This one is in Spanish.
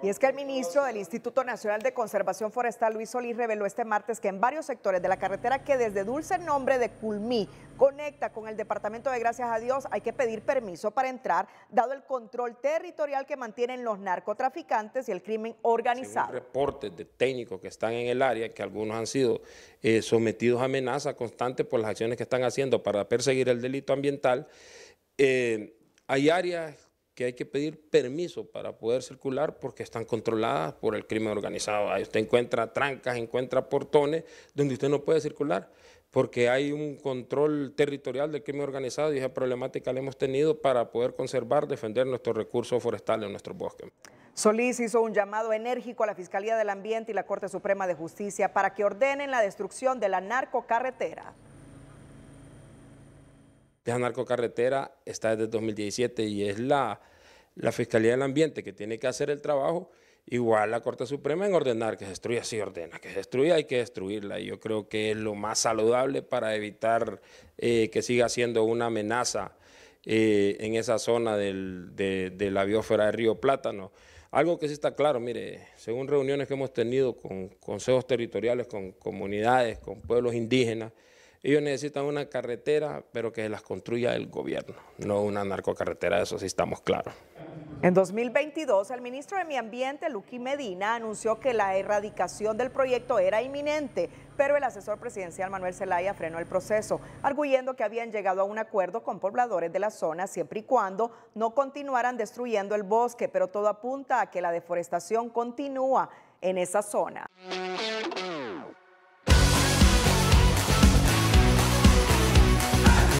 Y es que el ministro del Instituto Nacional de Conservación Forestal, Luis Solís, reveló este martes que en varios sectores de la carretera que desde dulce nombre de Culmí conecta con el departamento de Gracias a Dios hay que pedir permiso para entrar, dado el control territorial que mantienen los narcotraficantes y el crimen organizado. reportes de técnicos que están en el área, que algunos han sido eh, sometidos a amenaza constante por las acciones que están haciendo para perseguir el delito ambiental, eh, hay áreas que hay que pedir permiso para poder circular porque están controladas por el crimen organizado. Ahí usted encuentra trancas, encuentra portones donde usted no puede circular porque hay un control territorial del crimen organizado y esa problemática la hemos tenido para poder conservar, defender nuestros recursos forestales, en nuestros bosques. Solís hizo un llamado enérgico a la Fiscalía del Ambiente y la Corte Suprema de Justicia para que ordenen la destrucción de la narcocarretera. Esa narcocarretera está desde 2017 y es la la Fiscalía del Ambiente, que tiene que hacer el trabajo, igual la Corte Suprema en ordenar que se destruya, sí ordena, que se destruya hay que destruirla. Y yo creo que es lo más saludable para evitar eh, que siga siendo una amenaza eh, en esa zona de, la biósfera de Río Plátano. Algo que sí está claro, mire, según reuniones que hemos tenido con consejos territoriales, con comunidades, con pueblos indígenas, ellos necesitan una carretera, pero que se las construya el gobierno, no una narcocarretera, eso sí estamos claros. En 2022, el ministro de Medio Ambiente, Luqui Medina, anunció que la erradicación del proyecto era inminente, pero el asesor presidencial Manuel Zelaya frenó el proceso, arguyendo que habían llegado a un acuerdo con pobladores de la zona siempre y cuando no continuaran destruyendo el bosque, pero todo apunta a que la deforestación continúa en esa zona.